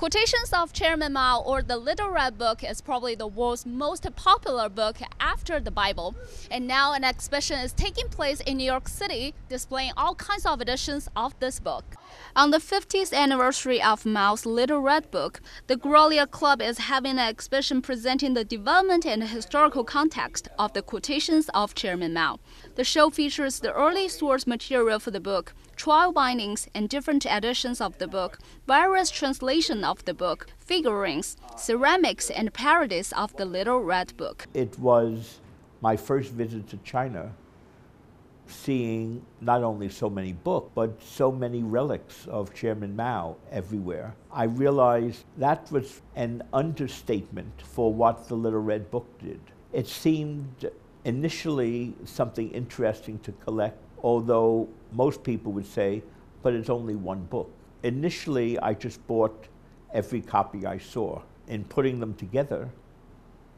Quotations of Chairman Mao or the Little Red Book is probably the world's most popular book after the Bible. And now an exhibition is taking place in New York City displaying all kinds of editions of this book. On the 50th anniversary of Mao's Little Red Book, the Gloria Club is having an exhibition presenting the development and historical context of the quotations of Chairman Mao. The show features the early source material for the book, trial bindings and different editions of the book, various translations of the book, figurines, ceramics, and parodies of the Little Red Book. It was my first visit to China seeing not only so many books, but so many relics of Chairman Mao everywhere, I realized that was an understatement for what the Little Red Book did. It seemed initially something interesting to collect although most people would say, but it's only one book. Initially, I just bought every copy I saw. In putting them together,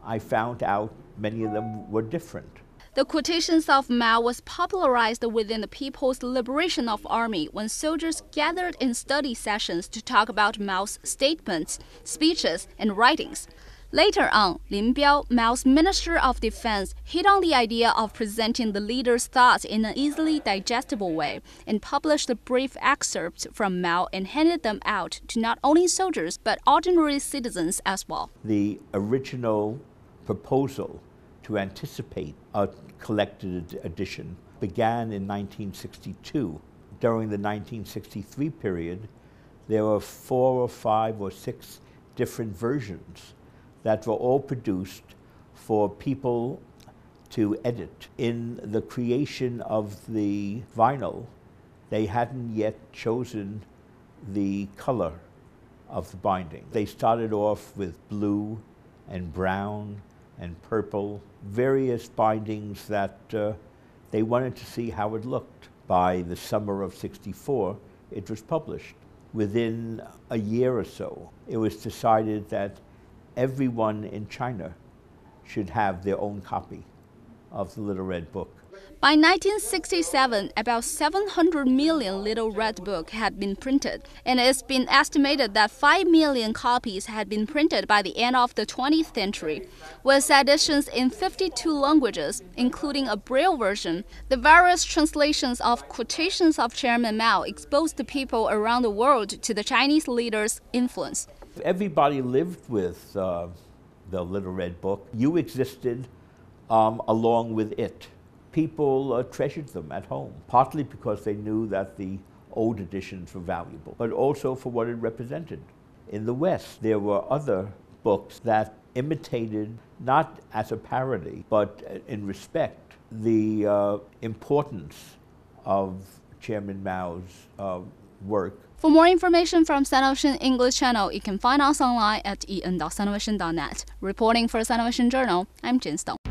I found out many of them were different. The quotations of Mao was popularized within the People's Liberation of Army when soldiers gathered in study sessions to talk about Mao's statements, speeches, and writings. Later on, Lin Biao, Mao's Minister of Defense, hit on the idea of presenting the leader's thoughts in an easily digestible way and published brief excerpts from Mao and handed them out to not only soldiers but ordinary citizens as well. The original proposal to anticipate a collected edition began in 1962. During the 1963 period, there were four or five or six different versions that were all produced for people to edit. In the creation of the vinyl, they hadn't yet chosen the color of the binding. They started off with blue and brown and purple, various bindings that uh, they wanted to see how it looked. By the summer of 64, it was published. Within a year or so, it was decided that everyone in China should have their own copy of the Little Red Book. By 1967, about 700 million Little Red Book had been printed, and it's been estimated that 5 million copies had been printed by the end of the 20th century. With editions in 52 languages, including a Braille version, the various translations of quotations of Chairman Mao exposed people around the world to the Chinese leader's influence. Everybody lived with uh, the Little Red Book. You existed um, along with it people uh, treasured them at home, partly because they knew that the old editions were valuable, but also for what it represented. In the West, there were other books that imitated, not as a parody, but uh, in respect, the uh, importance of Chairman Mao's uh, work. For more information from Sun Ocean English Channel, you can find us online at en.sunocean.net. Reporting for Sun Ocean Journal, I'm Jin Stone.